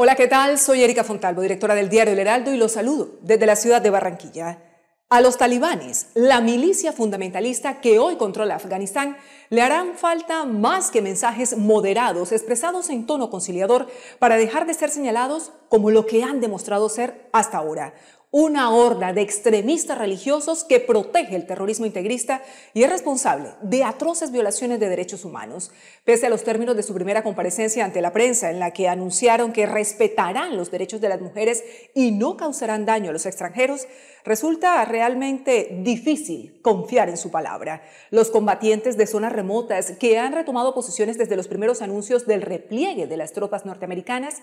Hola, ¿qué tal? Soy Erika Fontalvo, directora del diario El Heraldo, y los saludo desde la ciudad de Barranquilla. A los talibanes, la milicia fundamentalista que hoy controla Afganistán, le harán falta más que mensajes moderados expresados en tono conciliador para dejar de ser señalados como lo que han demostrado ser hasta ahora, una horda de extremistas religiosos que protege el terrorismo integrista y es responsable de atroces violaciones de derechos humanos. Pese a los términos de su primera comparecencia ante la prensa, en la que anunciaron que respetarán los derechos de las mujeres y no causarán daño a los extranjeros, resulta realmente difícil confiar en su palabra. Los combatientes de zonas remotas que han retomado posiciones desde los primeros anuncios del repliegue de las tropas norteamericanas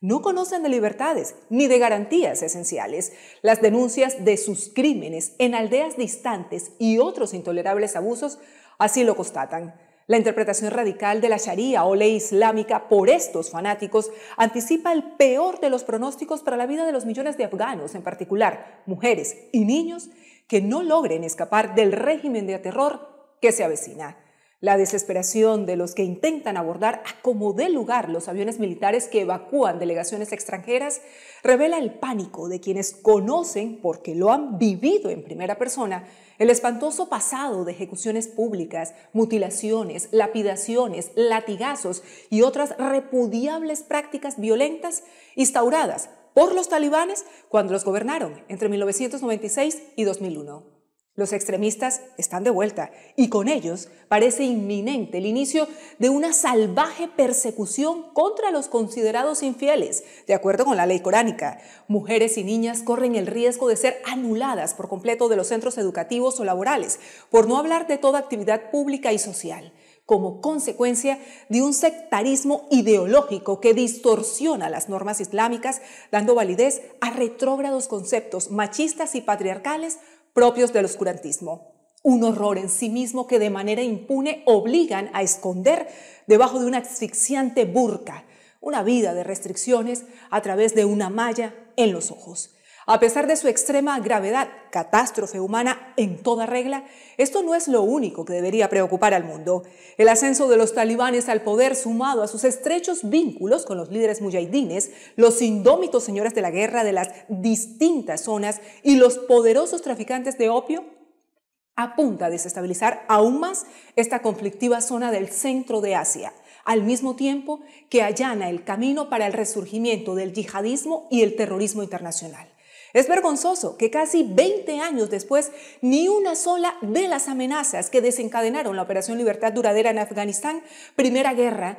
no conocen de libertades ni de garantías esenciales. Las denuncias de sus crímenes en aldeas distantes y otros intolerables abusos así lo constatan. La interpretación radical de la Sharia o ley islámica por estos fanáticos anticipa el peor de los pronósticos para la vida de los millones de afganos, en particular mujeres y niños, que no logren escapar del régimen de terror que se avecina. La desesperación de los que intentan abordar a como dé lugar los aviones militares que evacúan delegaciones extranjeras revela el pánico de quienes conocen, porque lo han vivido en primera persona, el espantoso pasado de ejecuciones públicas, mutilaciones, lapidaciones, latigazos y otras repudiables prácticas violentas instauradas por los talibanes cuando los gobernaron entre 1996 y 2001. Los extremistas están de vuelta y con ellos parece inminente el inicio de una salvaje persecución contra los considerados infieles, de acuerdo con la ley coránica. Mujeres y niñas corren el riesgo de ser anuladas por completo de los centros educativos o laborales, por no hablar de toda actividad pública y social como consecuencia de un sectarismo ideológico que distorsiona las normas islámicas, dando validez a retrógrados conceptos machistas y patriarcales propios del oscurantismo. Un horror en sí mismo que de manera impune obligan a esconder debajo de una asfixiante burca, una vida de restricciones a través de una malla en los ojos. A pesar de su extrema gravedad, catástrofe humana en toda regla, esto no es lo único que debería preocupar al mundo. El ascenso de los talibanes al poder, sumado a sus estrechos vínculos con los líderes mujahidines, los indómitos señores de la guerra de las distintas zonas y los poderosos traficantes de opio, apunta a desestabilizar aún más esta conflictiva zona del centro de Asia al mismo tiempo que allana el camino para el resurgimiento del yihadismo y el terrorismo internacional. Es vergonzoso que casi 20 años después, ni una sola de las amenazas que desencadenaron la Operación Libertad Duradera en Afganistán, primera guerra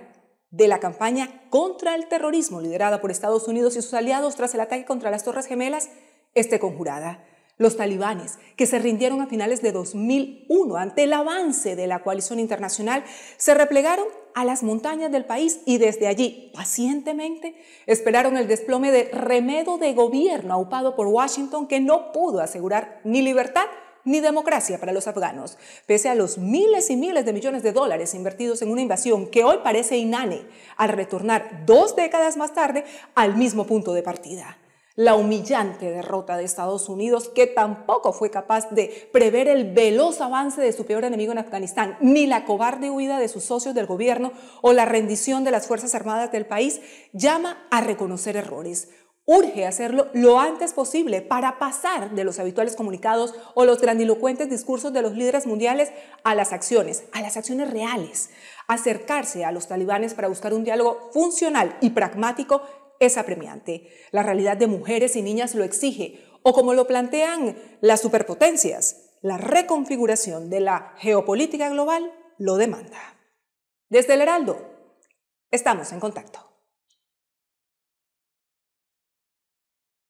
de la campaña contra el terrorismo liderada por Estados Unidos y sus aliados tras el ataque contra las Torres Gemelas, esté conjurada. Los talibanes, que se rindieron a finales de 2001 ante el avance de la coalición internacional, se replegaron a las montañas del país y desde allí, pacientemente, esperaron el desplome de remedo de gobierno aupado por Washington que no pudo asegurar ni libertad ni democracia para los afganos, pese a los miles y miles de millones de dólares invertidos en una invasión que hoy parece inane, al retornar dos décadas más tarde al mismo punto de partida la humillante derrota de Estados Unidos, que tampoco fue capaz de prever el veloz avance de su peor enemigo en Afganistán, ni la cobarde huida de sus socios del gobierno o la rendición de las Fuerzas Armadas del país, llama a reconocer errores. Urge hacerlo lo antes posible para pasar de los habituales comunicados o los grandilocuentes discursos de los líderes mundiales a las acciones, a las acciones reales. Acercarse a los talibanes para buscar un diálogo funcional y pragmático es apremiante. La realidad de mujeres y niñas lo exige, o como lo plantean las superpotencias, la reconfiguración de la geopolítica global lo demanda. Desde el Heraldo, estamos en contacto.